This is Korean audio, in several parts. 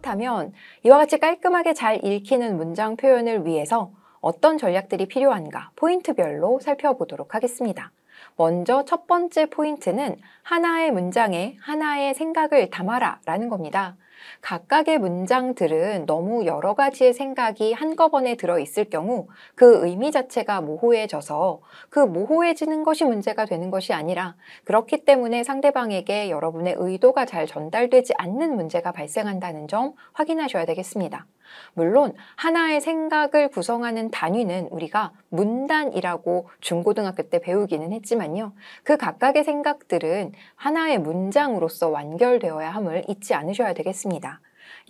그렇다면 이와 같이 깔끔하게 잘 읽히는 문장 표현을 위해서 어떤 전략들이 필요한가 포인트별로 살펴보도록 하겠습니다. 먼저 첫 번째 포인트는 하나의 문장에 하나의 생각을 담아라 라는 겁니다. 각각의 문장들은 너무 여러 가지의 생각이 한꺼번에 들어있을 경우 그 의미 자체가 모호해져서 그 모호해지는 것이 문제가 되는 것이 아니라 그렇기 때문에 상대방에게 여러분의 의도가 잘 전달되지 않는 문제가 발생한다는 점 확인하셔야 되겠습니다. 물론 하나의 생각을 구성하는 단위는 우리가 문단이라고 중고등학교 때 배우기는 했지만요. 그 각각의 생각들은 하나의 문장으로서 완결되어야 함을 잊지 않으셔야 되겠습니다. 하습니다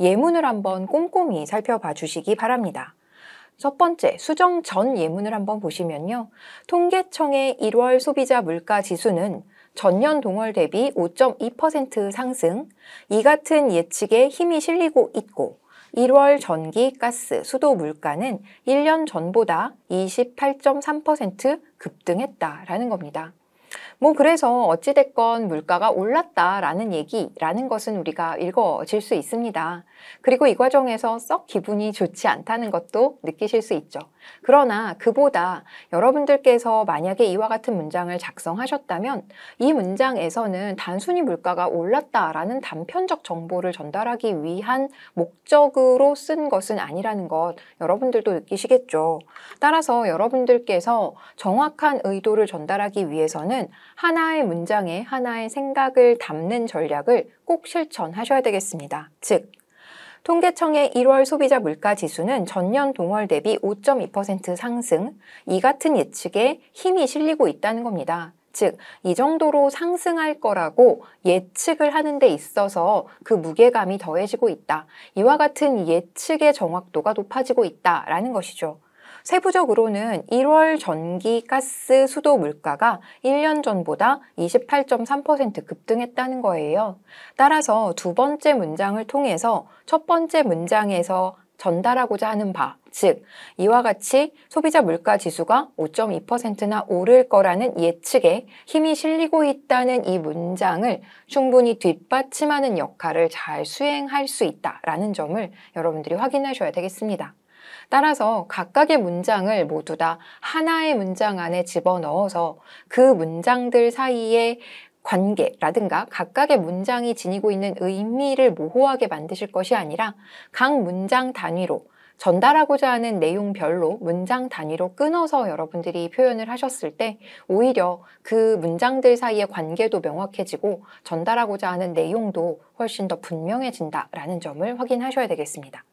예문을 한번 꼼꼼히 살펴봐 주시기 바랍니다. 첫 번째, 수정 전 예문을 한번 보시면요. 통계청의 1월 소비자 물가 지수는 전년 동월 대비 5.2% 상승, 이 같은 예측에 힘이 실리고 있고, 1월 전기, 가스, 수도 물가는 1년 전보다 28.3% 급등했다라는 겁니다. 뭐 그래서 어찌됐건 물가가 올랐다라는 얘기라는 것은 우리가 읽어질 수 있습니다. 그리고 이 과정에서 썩 기분이 좋지 않다는 것도 느끼실 수 있죠. 그러나 그보다 여러분들께서 만약에 이와 같은 문장을 작성하셨다면 이 문장에서는 단순히 물가가 올랐다라는 단편적 정보를 전달하기 위한 목적으로 쓴 것은 아니라는 것 여러분들도 느끼시겠죠. 따라서 여러분들께서 정확한 의도를 전달하기 위해서는 하나의 문장에 하나의 생각을 담는 전략을 꼭 실천하셔야 되겠습니다. 즉, 통계청의 1월 소비자 물가 지수는 전년 동월 대비 5.2% 상승, 이 같은 예측에 힘이 실리고 있다는 겁니다. 즉, 이 정도로 상승할 거라고 예측을 하는 데 있어서 그 무게감이 더해지고 있다. 이와 같은 예측의 정확도가 높아지고 있다라는 것이죠. 세부적으로는 1월 전기, 가스, 수도 물가가 1년 전보다 28.3% 급등했다는 거예요. 따라서 두 번째 문장을 통해서 첫 번째 문장에서 전달하고자 하는 바, 즉, 이와 같이 소비자 물가 지수가 5.2%나 오를 거라는 예측에 힘이 실리고 있다는 이 문장을 충분히 뒷받침하는 역할을 잘 수행할 수 있다라는 점을 여러분들이 확인하셔야 되겠습니다. 따라서 각각의 문장을 모두 다 하나의 문장 안에 집어넣어서 그 문장들 사이에 관계라든가 각각의 문장이 지니고 있는 의미를 모호하게 만드실 것이 아니라 각 문장 단위로 전달하고자 하는 내용별로 문장 단위로 끊어서 여러분들이 표현을 하셨을 때 오히려 그 문장들 사이의 관계도 명확해지고 전달하고자 하는 내용도 훨씬 더 분명해진다라는 점을 확인하셔야 되겠습니다.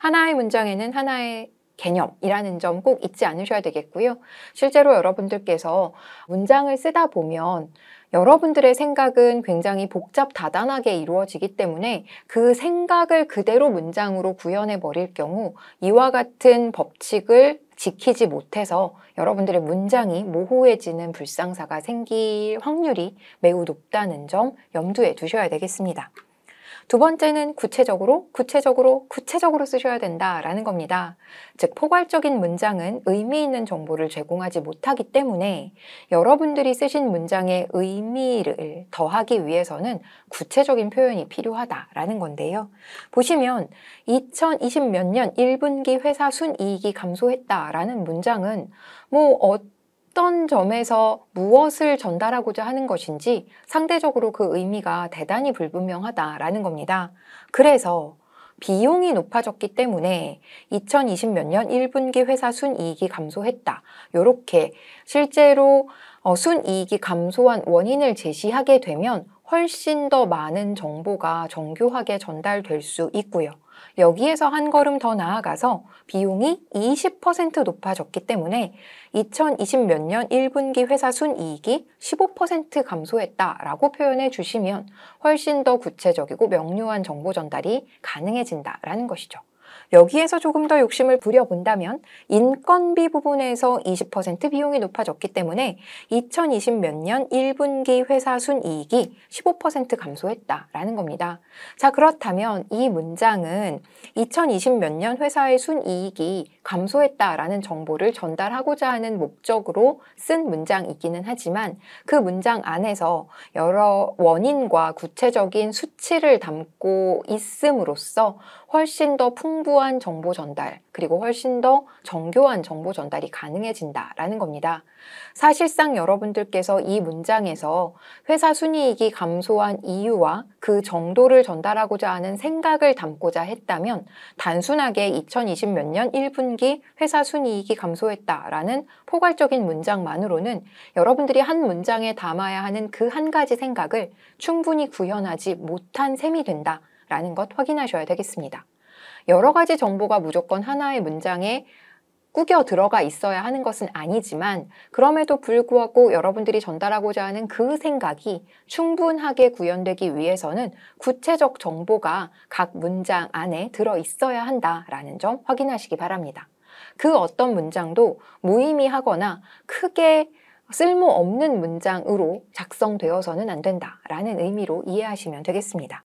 하나의 문장에는 하나의 개념이라는 점 꼭 잊지 않으셔야 되겠고요. 실제로 여러분들께서 문장을 쓰다 보면 여러분들의 생각은 굉장히 복잡 다단하게 이루어지기 때문에 그 생각을 그대로 문장으로 구현해 버릴 경우 이와 같은 법칙을 지키지 못해서 여러분들의 문장이 모호해지는 불상사가 생길 확률이 매우 높다는 점 염두에 두셔야 되겠습니다. 두 번째는 구체적으로, 구체적으로, 구체적으로 쓰셔야 된다라는 겁니다. 즉, 포괄적인 문장은 의미 있는 정보를 제공하지 못하기 때문에 여러분들이 쓰신 문장의 의미를 더하기 위해서는 구체적인 표현이 필요하다라는 건데요. 보시면 2020 몇 년 1분기 회사 순이익이 감소했다라는 문장은 뭐 어떤 어떤 점에서 무엇을 전달하고자 하는 것인지 상대적으로 그 의미가 대단히 불분명하다라는 겁니다. 그래서 비용이 높아졌기 때문에 2020 몇 년 1분기 회사 순이익이 감소했다. 이렇게 실제로 어, 순이익이 감소한 원인을 제시하게 되면 훨씬 더 많은 정보가 정교하게 전달될 수 있고요. 여기에서 한 걸음 더 나아가서 비용이 20% 높아졌기 때문에 2020 몇 년 1분기 회사 순이익이 15% 감소했다라고 표현해 주시면 훨씬 더 구체적이고 명료한 정보 전달이 가능해진다라는 것이죠. 여기에서 조금 더 욕심을 부려본다면 인건비 부분에서 20% 비용이 높아졌기 때문에 2020 몇 년 1분기 회사 순이익이 15% 감소했다라는 겁니다. 자 그렇다면 이 문장은 2020 몇 년 회사의 순이익이 감소했다라는 정보를 전달하고자 하는 목적으로 쓴 문장이기는 하지만 그 문장 안에서 여러 원인과 구체적인 수치를 담고 있음으로써 훨씬 더 풍부한 확고한 정보 전달, 그리고 훨씬 더 정교한 정보 전달이 가능해진다라는 겁니다. 사실상 여러분들께서 이 문장에서 회사 순이익이 감소한 이유와 그 정도를 전달하고자 하는 생각을 담고자 했다면 단순하게 2020몇년 1분기 회사 순이익이 감소했다라는 포괄적인 문장만으로는 여러분들이 한 문장에 담아야 하는 그 한 가지 생각을 충분히 구현하지 못한 셈이 된다라는 것 확인하셔야 되겠습니다. 여러 가지 정보가 무조건 하나의 문장에 꾸겨 들어가 있어야 하는 것은 아니지만 그럼에도 불구하고 여러분들이 전달하고자 하는 그 생각이 충분하게 구현되기 위해서는 구체적 정보가 각 문장 안에 들어 있어야 한다라는 점 확인하시기 바랍니다. 그 어떤 문장도 무의미하거나 크게 쓸모없는 문장으로 작성되어서는 안 된다라는 의미로 이해하시면 되겠습니다.